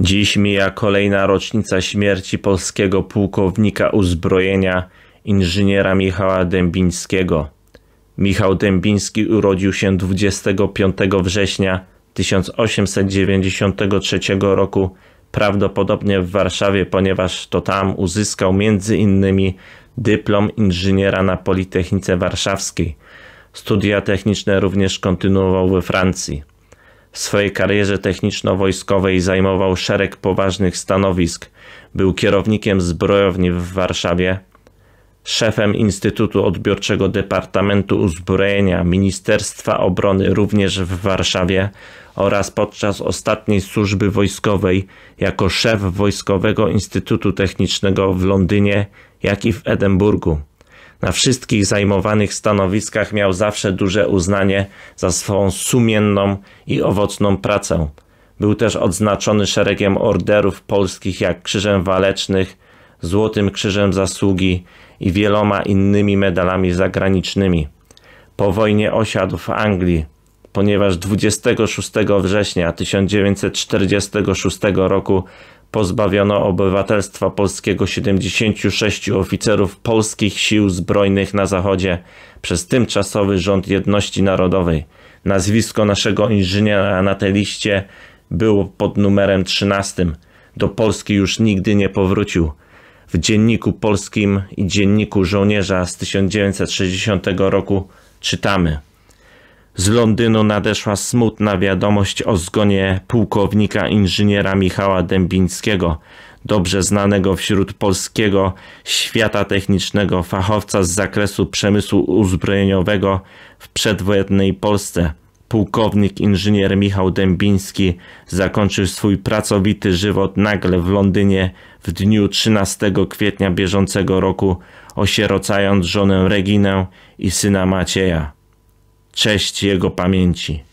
Dziś mija kolejna rocznica śmierci polskiego pułkownika uzbrojenia inżyniera Michała Dębińskiego. Michał Dębiński urodził się 25 września 1893 roku prawdopodobnie w Warszawie, ponieważ to tam uzyskał między innymi dyplom inżyniera na Politechnice Warszawskiej. Studia techniczne również kontynuował we Francji. W swojej karierze techniczno-wojskowej zajmował szereg poważnych stanowisk. Był kierownikiem zbrojowni w Warszawie, szefem Instytutu Odbiorczego Departamentu Uzbrojenia Ministerstwa Obrony również w Warszawie oraz podczas ostatniej służby wojskowej jako szef Wojskowego Instytutu Technicznego w Londynie, jak i w Edynburgu. Na wszystkich zajmowanych stanowiskach miał zawsze duże uznanie za swoją sumienną i owocną pracę. Był też odznaczony szeregiem orderów polskich jak Krzyżem Walecznych, Złotym Krzyżem Zasługi i wieloma innymi medalami zagranicznymi. Po wojnie osiadł w Anglii, ponieważ 26 września 1946 roku pozbawiono obywatelstwa polskiego 76 oficerów polskich sił zbrojnych na zachodzie przez tymczasowy rząd jedności narodowej. Nazwisko naszego inżyniera na tej liście było pod numerem 13. Do Polski już nigdy nie powrócił. W Dzienniku Polskim i Dzienniku Żołnierza z 1960 roku czytamy. Z Londynu nadeszła smutna wiadomość o zgonie pułkownika inżyniera Michała Dębińskiego, dobrze znanego wśród polskiego świata technicznego fachowca z zakresu przemysłu uzbrojeniowego w przedwojennej Polsce. Pułkownik inżynier Michał Dębiński zakończył swój pracowity żywot nagle w Londynie w dniu 13 kwietnia bieżącego roku, osierocając żonę Reginę i syna Macieja. Cześć jego pamięci.